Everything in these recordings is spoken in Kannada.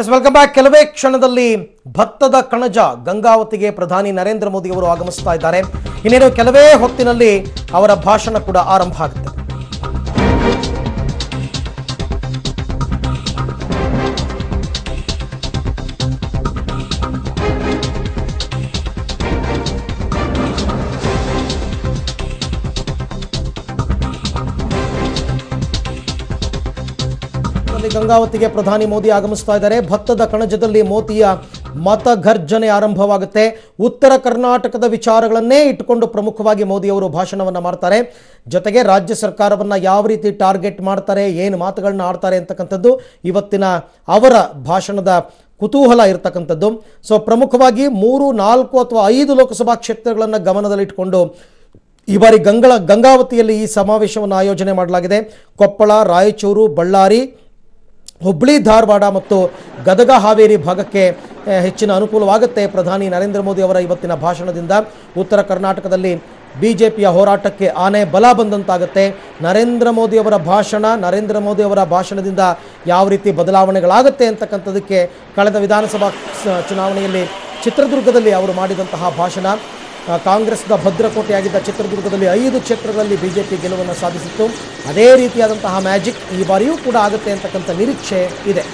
ಎಸ್ ವೆಲ್ಕಮ್ ಬ್ಯಾಕ್ ಕೆಲವೇ ಕ್ಷಣದಲ್ಲಿ ಭತ್ತದ ಕಣಜ ಗಂಗಾವತಿಗೆ ಪ್ರಧಾನಿ ನರೇಂದ್ರ ಮೋದಿ ಅವರು ಆಗಮಿಸ್ತಾ ಇದ್ದಾರೆ ಇನ್ನೇನು ಕೆಲವೇ ಹೊತ್ತಿನಲ್ಲಿ ಅವರ ಭಾಷಣ ಕೂಡ ಆರಂಭ ಆಗುತ್ತೆ ರಾಜಸ್ಥಾನದಲ್ಲಿ ಗಂಗಾವತಿಗೆ ಪ್ರಧಾನಿ ಮೋದಿ ಆಗಮಿಸ್ತಾ ಇದ್ದಾರೆ ಭತ್ತದ ಕಣಜದಲ್ಲಿ ಮೋದಿಯ ಮತಗರ್ಜನೆ ಆರಂಭವಾಗುತ್ತೆ ಉತ್ತರ ಕರ್ನಾಟಕದ ವಿಚಾರಗಳನ್ನೇ ಇಟ್ಟುಕೊಂಡು ಪ್ರಮುಖವಾಗಿ ಮೋದಿ ಅವರು ಭಾಷಣವನ್ನು ಮಾಡ್ತಾರೆ ಜೊತೆಗೆ ರಾಜ್ಯ ಸರ್ಕಾರವನ್ನು ಯಾವ ರೀತಿ ಟಾರ್ಗೆಟ್ ಮಾಡ್ತಾರೆ ಏನು ಮಾತುಗಳನ್ನ ಆಡ್ತಾರೆ ಅಂತಕ್ಕಂಥದ್ದು ಇವತ್ತಿನ ಅವರ ಭಾಷಣದ ಕುತೂಹಲ ಇರತಕ್ಕಂಥದ್ದು ಸೊ ಪ್ರಮುಖವಾಗಿ ಮೂರು ನಾಲ್ಕು ಅಥವಾ ಐದು ಲೋಕಸಭಾ ಕ್ಷೇತ್ರಗಳನ್ನು ಗಮನದಲ್ಲಿಟ್ಟುಕೊಂಡು ಈ ಬಾರಿ ಗಂಗಳ ಗಂಗಾವತಿಯಲ್ಲಿ ಈ ಸಮಾವೇಶವನ್ನು ಆಯೋಜನೆ ಮಾಡಲಾಗಿದೆ ಕೊಪ್ಪಳ ರಾಯಚೂರು ಬಳ್ಳಾರಿ ಹುಬ್ಬಳ್ಳಿ ಧಾರವಾಡ ಮತ್ತು ಗದಗ ಹಾವೇರಿ ಭಾಗಕ್ಕೆ ಹೆಚ್ಚಿನ ಅನುಕೂಲವಾಗುತ್ತೆ ಪ್ರಧಾನಿ ನರೇಂದ್ರ ಮೋದಿ ಅವರ ಇವತ್ತಿನ ಭಾಷಣದಿಂದ ಉತ್ತರ ಕರ್ನಾಟಕದಲ್ಲಿ ಬಿ ಜೆ ಪಿಯ ಹೋರಾಟಕ್ಕೆ ಆನೆ ಬಲ ಬಂದಂತಾಗುತ್ತೆ ನರೇಂದ್ರ ಮೋದಿಯವರ ಭಾಷಣ ನರೇಂದ್ರ ಮೋದಿ ಅವರ ಭಾಷಣದಿಂದ ಯಾವ ರೀತಿ ಬದಲಾವಣೆಗಳಾಗುತ್ತೆ ಅಂತಕ್ಕಂಥದ್ದಕ್ಕೆ ಕಳೆದ ವಿಧಾನಸಭಾ ಚುನಾವಣೆಯಲ್ಲಿ ಚಿತ್ರದುರ್ಗದಲ್ಲಿ ಅವರು ಮಾಡಿದಂತಹ ಭಾಷಣ ಕಾಂಗ್ರೆಸ್ನ ಭದ್ರಕೋಟೆಯಾಗಿದ್ದ ಚಿತ್ರದುರ್ಗದಲ್ಲಿ ಐದು ಕ್ಷೇತ್ರಗಳಲ್ಲಿ ಬಿ ಜೆ ಪಿ ಗೆಲುವನ್ನು ಸಾಧಿಸಿತ್ತು ಅದೇ ರೀತಿಯಾದಂತಹ ಮ್ಯಾಜಿಕ್ ಈ ಬಾರಿಯೂ ಕೂಡ ಆಗುತ್ತೆ ಅಂತಕ್ಕಂಥ ನಿರೀಕ್ಷೆ ಇದೆ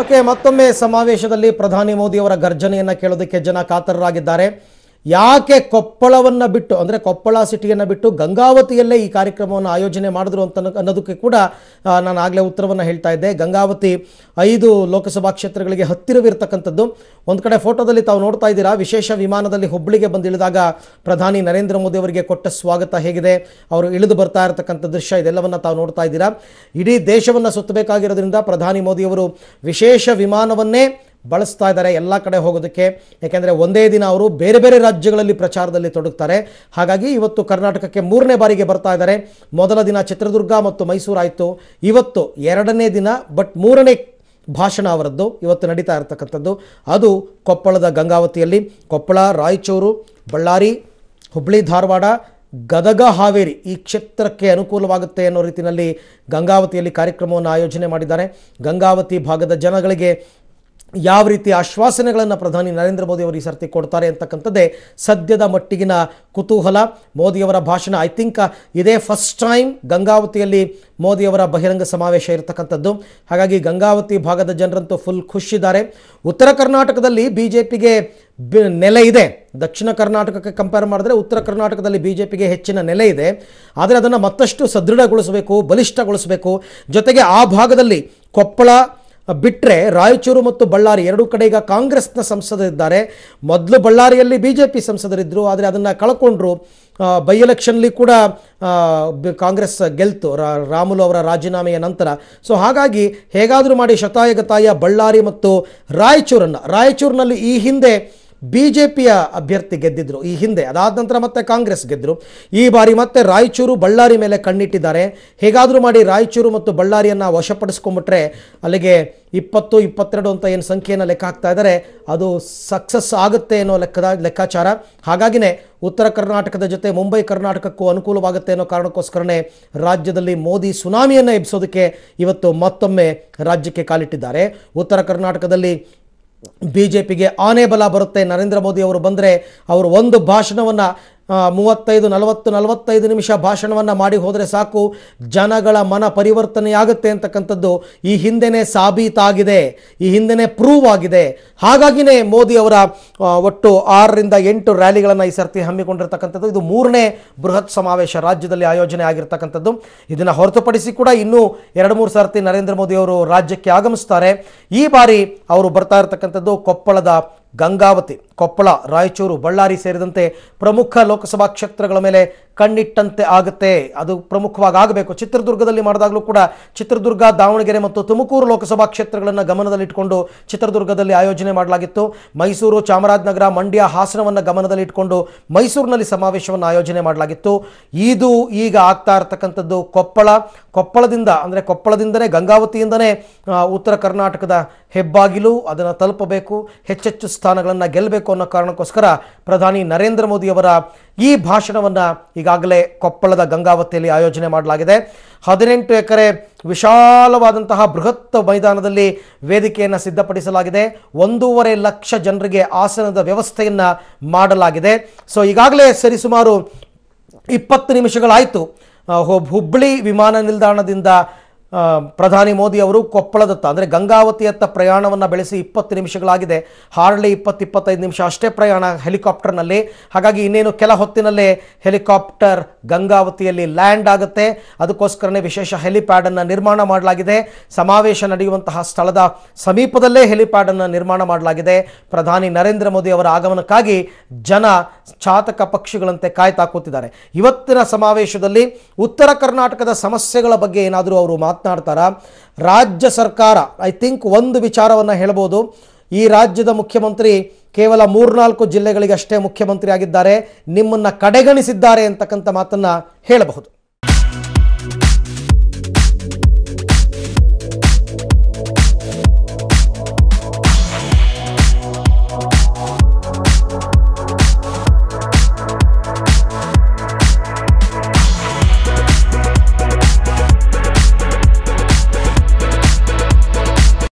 ಓಕೆ ಮತ್ತೊಮ್ಮೆ ಸಮಾವೇಶದಲ್ಲಿ ಪ್ರಧಾನಿ ಮೋದಿ ಅವರ ಗರ್ಜನೆಯನ್ನು ಕೇಳೋದಕ್ಕೆ ಜನ ಕಾತರರಾಗಿದ್ದಾರೆ ಯಾಕೆ ಕೊಪ್ಪಳವನ್ನು ಬಿಟ್ಟು ಅಂದರೆ ಕೊಪ್ಪಳ ಸಿಟಿಯನ್ನು ಬಿಟ್ಟು ಗಂಗಾವತಿಯಲ್ಲೇ ಈ ಕಾರ್ಯಕ್ರಮವನ್ನು ಆಯೋಜನೆ ಮಾಡಿದ್ರು ಅಂತ ಅನ್ನೋದಕ್ಕೆ ಕೂಡ ನಾನು ಆಗಲೇ ಉತ್ತರವನ್ನು ಹೇಳ್ತಾ ಇದ್ದೆ ಗಂಗಾವತಿ ಐದು ಲೋಕಸಭಾ ಕ್ಷೇತ್ರಗಳಿಗೆ ಹತ್ತಿರವಿರ್ತಕ್ಕಂಥದ್ದು ಒಂದು ಕಡೆ ಫೋಟೋದಲ್ಲಿ ತಾವು ನೋಡ್ತಾ ಇದ್ದೀರಾ ವಿಶೇಷ ವಿಮಾನದಲ್ಲಿ ಹುಬ್ಬಳ್ಳಿಗೆ ಬಂದು ಇಳಿದಾಗ ಪ್ರಧಾನಿ ನರೇಂದ್ರ ಮೋದಿ ಅವರಿಗೆ ಕೊಟ್ಟ ಸ್ವಾಗತ ಹೇಗಿದೆ ಅವರು ಇಳಿದು ಬರ್ತಾ ಇರತಕ್ಕಂಥ ದೃಶ್ಯ ಇದೆಲ್ಲವನ್ನು ತಾವು ನೋಡ್ತಾ ಇದ್ದೀರಾ ಇಡೀ ದೇಶವನ್ನು ಸುತ್ತಬೇಕಾಗಿರೋದ್ರಿಂದ ಪ್ರಧಾನಿ ಮೋದಿಯವರು ವಿಶೇಷ ವಿಮಾನವನ್ನೇ ಬಳಸ್ತಾ ಇದ್ದಾರೆ ಎಲ್ಲ ಕಡೆ ಹೋಗೋದಕ್ಕೆ ಯಾಕೆಂದರೆ ಒಂದೇ ದಿನ ಅವರು ಬೇರೆ ಬೇರೆ ರಾಜ್ಯಗಳಲ್ಲಿ ಪ್ರಚಾರದಲ್ಲಿ ತೊಡಗ್ತಾರೆ ಹಾಗಾಗಿ ಇವತ್ತು ಕರ್ನಾಟಕಕ್ಕೆ ಮೂರನೇ ಬಾರಿಗೆ ಬರ್ತಾ ಇದ್ದಾರೆ ಮೊದಲ ದಿನ ಚಿತ್ರದುರ್ಗ ಮತ್ತು ಮೈಸೂರು ಆಯಿತು ಇವತ್ತು ಎರಡನೇ ದಿನ ಬಟ್ ಮೂರನೇ ಭಾಷಣ ಅವರದ್ದು ಇವತ್ತು ನಡೀತಾ ಇರತಕ್ಕಂಥದ್ದು ಅದು ಕೊಪ್ಪಳದ ಗಂಗಾವತಿಯಲ್ಲಿ ಕೊಪ್ಪಳ ರಾಯಚೂರು ಬಳ್ಳಾರಿ ಹುಬ್ಬಳ್ಳಿ ಧಾರವಾಡ ಗದಗ ಹಾವೇರಿ ಈ ಕ್ಷೇತ್ರಕ್ಕೆ ಅನುಕೂಲವಾಗುತ್ತೆ ಅನ್ನೋ ರೀತಿಯಲ್ಲಿ ಗಂಗಾವತಿಯಲ್ಲಿ ಕಾರ್ಯಕ್ರಮವನ್ನು ಆಯೋಜನೆ ಮಾಡಿದ್ದಾರೆ ಗಂಗಾವತಿ ಭಾಗದ ಜನಗಳಿಗೆ ಯಾವ ರೀತಿ ಆಶ್ವಾಸನೆಗಳನ್ನು ಪ್ರಧಾನಿ ನರೇಂದ್ರ ಮೋದಿ ಅವರು ಈ ಸರ್ತಿ ಕೊಡ್ತಾರೆ ಅಂತಕ್ಕಂಥದ್ದೇ ಸದ್ಯದ ಮಟ್ಟಿಗಿನ ಕುತೂಹಲ ಮೋದಿಯವರ ಭಾಷಣ ಐ ಥಿಂಕ್ ಇದೇ ಫಸ್ಟ್ ಟೈಮ್ ಗಂಗಾವತಿಯಲ್ಲಿ ಮೋದಿಯವರ ಬಹಿರಂಗ ಸಮಾವೇಶ ಇರತಕ್ಕಂಥದ್ದು ಹಾಗಾಗಿ ಗಂಗಾವತಿ ಭಾಗದ ಜನರಂತೂ ಫುಲ್ ಖುಷಿದ್ದಾರೆ ಉತ್ತರ ಕರ್ನಾಟಕದಲ್ಲಿ ಬಿ ಜೆ ಪಿಗೆ ನೆಲೆ ಇದೆ ದಕ್ಷಿಣ ಕರ್ನಾಟಕಕ್ಕೆ ಕಂಪೇರ್ ಮಾಡಿದ್ರೆ ಉತ್ತರ ಕರ್ನಾಟಕದಲ್ಲಿ ಬಿ ಜೆ ಪಿಗೆ ಹೆಚ್ಚಿನ ನೆಲೆ ಇದೆ ಆದರೆ ಅದನ್ನು ಮತ್ತಷ್ಟು ಸದೃಢಗೊಳಿಸಬೇಕು ಬಲಿಷ್ಠಗೊಳಿಸಬೇಕು ಜೊತೆಗೆ ಆ ಭಾಗದಲ್ಲಿ ಕೊಪ್ಪಳ ಬಿಟ್ಟರೆ ರಾಯಚೂರು ಮತ್ತು ಬಳ್ಳಾರಿ ಎರಡೂ ಕಡೆ ಈಗ ಕಾಂಗ್ರೆಸ್ನ ಸಂಸದರಿದ್ದಾರೆ ಮೊದಲು ಬಳ್ಳಾರಿಯಲ್ಲಿ ಬಿ ಜೆ ಪಿ ಸಂಸದರಿದ್ದರು ಆದರೆ ಅದನ್ನು ಕಳ್ಕೊಂಡ್ರು ಬೈ ಎಲೆಕ್ಷನ್ಲಿ ಕೂಡ ಕಾಂಗ್ರೆಸ್ ಗೆಲ್ತು ರಾಮುಲು ಅವರ ರಾಜೀನಾಮೆಯ ನಂತರ ಸೊ ಹಾಗಾಗಿ ಹೇಗಾದರೂ ಮಾಡಿ ಶತಾಯಗತಾಯ ಬಳ್ಳಾರಿ ಮತ್ತು ರಾಯಚೂರನ್ನು ರಾಯಚೂರಿನಲ್ಲಿ ಈ ಹಿಂದೆ ಬಿ ಜೆ ಪಿಯ ಅಭ್ಯರ್ಥಿ ಗೆದ್ದಿದ್ರು ಈ ಹಿಂದೆ ಅದಾದ ನಂತರ ಮತ್ತೆ ಕಾಂಗ್ರೆಸ್ ಗೆದ್ದರು ಈ ಬಾರಿ ಮತ್ತೆ ರಾಯಚೂರು ಬಳ್ಳಾರಿ ಮೇಲೆ ಕಣ್ಣಿಟ್ಟಿದ್ದಾರೆ ಹೇಗಾದರೂ ಮಾಡಿ ರಾಯಚೂರು ಮತ್ತು ಬಳ್ಳಾರಿಯನ್ನು ವಶಪಡಿಸ್ಕೊಂಡ್ಬಿಟ್ರೆ ಅಲ್ಲಿಗೆ ಇಪ್ಪತ್ತು ಇಪ್ಪತ್ತೆರಡು ಅಂತ ಏನು ಸಂಖ್ಯೆಯನ್ನು ಲೆಕ್ಕ ಹಾಕ್ತಾ ಇದ್ದಾರೆ ಅದು ಸಕ್ಸಸ್ ಆಗುತ್ತೆ ಅನ್ನೋ ಲೆಕ್ಕದ ಲೆಕ್ಕಾಚಾರ ಹಾಗಾಗಿನೇ ಉತ್ತರ ಕರ್ನಾಟಕದ ಜೊತೆ ಮುಂಬೈ ಕರ್ನಾಟಕಕ್ಕೂ ಅನುಕೂಲವಾಗುತ್ತೆ ಅನ್ನೋ ಕಾರಣಕ್ಕೋಸ್ಕರನೇ ರಾಜ್ಯದಲ್ಲಿ ಮೋದಿ ಸುನಾಮಿಯನ್ನು ಎಬ್ಬಿಸೋದಕ್ಕೆ ಇವತ್ತು ಮತ್ತೊಮ್ಮೆ ರಾಜ್ಯಕ್ಕೆ ಕಾಲಿಟ್ಟಿದ್ದಾರೆ ಉತ್ತರ ಕರ್ನಾಟಕದಲ್ಲಿ ಬಿ ಜೆ ಪಿಗೆ ಆನೆ ಬಲ ಬರುತ್ತೆ ನರೇಂದ್ರ ಮೋದಿ ಅವರು ಬಂದರೆ ಅವರು ಒಂದು ಭಾಷಣವನ್ನು ಮೂವತ್ತೈದು ನಲವತ್ತು ನಲವತ್ತೈದು ನಿಮಿಷ ಭಾಷಣವನ್ನು ಮಾಡಿ ಹೋದರೆ ಸಾಕು ಜನಗಳ ಮನ ಪರಿವರ್ತನೆಯಾಗುತ್ತೆ ಅಂತಕ್ಕಂಥದ್ದು ಈ ಹಿಂದೆನೇ ಸಾಬೀತಾಗಿದೆ ಈ ಹಿಂದೆನೇ ಪ್ರೂವ್ ಆಗಿದೆ ಹಾಗಾಗಿನೇ ಮೋದಿ ಅವರ ಒಟ್ಟು ಆರರಿಂದ ಎಂಟು ರ್ಯಾಲಿಗಳನ್ನು ಈ ಸರ್ತಿ ಹಮ್ಮಿಕೊಂಡಿರ್ತಕ್ಕಂಥದ್ದು ಇದು ಮೂರನೇ ಬೃಹತ್ ಸಮಾವೇಶ ರಾಜ್ಯದಲ್ಲಿ ಆಯೋಜನೆ ಆಗಿರ್ತಕ್ಕಂಥದ್ದು ಇದನ್ನು ಹೊರತುಪಡಿಸಿ ಕೂಡ ಇನ್ನೂ ಎರಡು ಮೂರು ಸರ್ತಿ ನರೇಂದ್ರ ಮೋದಿ ಅವರು ರಾಜ್ಯಕ್ಕೆ ಆಗಮಿಸ್ತಾರೆ ಈ ಬಾರಿ ಅವರು ಬರ್ತಾ ಇರತಕ್ಕಂಥದ್ದು ಕೊಪ್ಪಳದ ಗಂಗಾವತಿ ಕೊಪ್ಪಳ ರಾಯಚೂರು ಬಳ್ಳಾರಿ ಸೇರಿದಂತೆ ಪ್ರಮುಖ ಲೋಕಸಭಾ ಕ್ಷೇತ್ರಗಳ ಮೇಲೆ ಕಣ್ಣಿಟ್ಟಂತೆ ಆಗುತ್ತೆ ಅದು ಪ್ರಮುಖವಾಗಿ ಆಗಬೇಕು ಚಿತ್ರದುರ್ಗದಲ್ಲಿ ಮಾಡಿದಾಗಲೂ ಕೂಡ ಚಿತ್ರದುರ್ಗ ದಾವಣಗೆರೆ ಮತ್ತು ತುಮಕೂರು ಲೋಕಸಭಾ ಕ್ಷೇತ್ರಗಳನ್ನು ಗಮನದಲ್ಲಿಟ್ಟುಕೊಂಡು ಚಿತ್ರದುರ್ಗದಲ್ಲಿ ಆಯೋಜನೆ ಮಾಡಲಾಗಿತ್ತು ಮೈಸೂರು ಚಾಮರಾಜನಗರ ಮಂಡ್ಯ ಹಾಸನವನ್ನು ಗಮನದಲ್ಲಿಟ್ಟುಕೊಂಡು ಮೈಸೂರಿನಲ್ಲಿ ಸಮಾವೇಶವನ್ನು ಆಯೋಜನೆ ಮಾಡಲಾಗಿತ್ತು ಇದು ಈಗ ಆಗ್ತಾ ಇರತಕ್ಕಂಥದ್ದು ಕೊಪ್ಪಳ ಕೊಪ್ಪಳದಿಂದ ಅಂದರೆ ಕೊಪ್ಪಳದಿಂದನೇ ಗಂಗಾವತಿಯಿಂದಲೇ ಉತ್ತರ ಕರ್ನಾಟಕದ ಹೆಬ್ಬಾಗಿಲು ಅದನ್ನು ತಲುಪಬೇಕು ಹೆಚ್ಚೆಚ್ಚು ಸ್ಥಾನಗಳನ್ನು ಗೆಲ್ಲಬೇಕು ಅನ್ನೋ ಕಾರಣಕ್ಕೋಸ್ಕರ ಪ್ರಧಾನಿ ನರೇಂದ್ರ ಮೋದಿಯವರ ಈ ಭಾಷಣವನ್ನು ಈಗಾಗಲೇ ಕೊಪ್ಪಳದ ಗಂಗಾವತಿಯಲ್ಲಿ ಆಯೋಜನೆ ಮಾಡಲಾಗಿದೆ ಹದಿನೆಂಟು ಎಕರೆ ವಿಶಾಲವಾದಂತಹ ಬೃಹತ್ ಮೈದಾನದಲ್ಲಿ ವೇದಿಕೆಯನ್ನು ಸಿದ್ಧಪಡಿಸಲಾಗಿದೆ ಒಂದೂವರೆ ಲಕ್ಷ ಜನರಿಗೆ ಆಸನದ ವ್ಯವಸ್ಥೆಯನ್ನು ಮಾಡಲಾಗಿದೆ ಸೊ ಈಗಾಗಲೇ ಸರಿಸುಮಾರು ಇಪ್ಪತ್ತು ನಿಮಿಷಗಳಾಯಿತು ಹುಬ್ಬಳ್ಳಿ ವಿಮಾನ ನಿಲ್ದಾಣದಿಂದ ಪ್ರಧಾನಿ ಮೋದಿ ಅವರು ಕೊಪ್ಪಳದತ್ತ ಅಂದರೆ ಗಂಗಾವತಿಯತ್ತ ಪ್ರಯಾಣವನ್ನು ಬೆಳೆಸಿ ಇಪ್ಪತ್ತು ನಿಮಿಷಗಳಾಗಿದೆ ಹಾರ್ಡ್ಲಿ ಇಪ್ಪತ್ತು ಇಪ್ಪತ್ತೈದು ನಿಮಿಷ ಅಷ್ಟೇ ಪ್ರಯಾಣ ಹೆಲಿಕಾಪ್ಟರ್ನಲ್ಲಿ ಹಾಗಾಗಿ ಇನ್ನೇನು ಕೆಲ ಹೊತ್ತಿನಲ್ಲೇ ಹೆಲಿಕಾಪ್ಟರ್ ಗಂಗಾವತಿಯಲ್ಲಿ ಲ್ಯಾಂಡ್ ಆಗುತ್ತೆ ಅದಕ್ಕೋಸ್ಕರನೇ ವಿಶೇಷ ಹೆಲಿಪ್ಯಾಡನ್ನು ನಿರ್ಮಾಣ ಮಾಡಲಾಗಿದೆ ಸಮಾವೇಶ ನಡೆಯುವಂತಹ ಸ್ಥಳದ ಸಮೀಪದಲ್ಲೇ ಹೆಲಿಪ್ಯಾಡನ್ನು ನಿರ್ಮಾಣ ಮಾಡಲಾಗಿದೆ ಪ್ರಧಾನಿ ನರೇಂದ್ರ ಮೋದಿ ಅವರ ಆಗಮನಕ್ಕಾಗಿ ಜನ ಚಾತಕ ಪಕ್ಷಿಗಳಂತೆ ಕಾಯ್ತಾ ಇವತ್ತಿನ ಸಮಾವೇಶದಲ್ಲಿ ಉತ್ತರ ಕರ್ನಾಟಕದ ಸಮಸ್ಯೆಗಳ ಬಗ್ಗೆ ಏನಾದರೂ ಅವರು ಮಾತು ಮಾತನಾಡ್ತಾರ ರಾಜ್ಯ ಸರ್ಕಾರ ಐ ಥಿಂಕ್ ಒಂದು ವಿಚಾರವನ್ನ ಹೇಳ್ಬೋದು ಈ ರಾಜ್ಯದ ಮುಖ್ಯಮಂತ್ರಿ ಕೇವಲ ಮೂರ್ನಾಲ್ಕು ಜಿಲ್ಲೆಗಳಿಗೆ ಅಷ್ಟೇ ಮುಖ್ಯಮಂತ್ರಿ ಆಗಿದ್ದಾರೆ ನಿಮ್ಮನ್ನ ಕಡೆಗಣಿಸಿದ್ದಾರೆ ಅಂತಕ್ಕಂಥ ಮಾತನ್ನ ಹೇಳಬಹುದು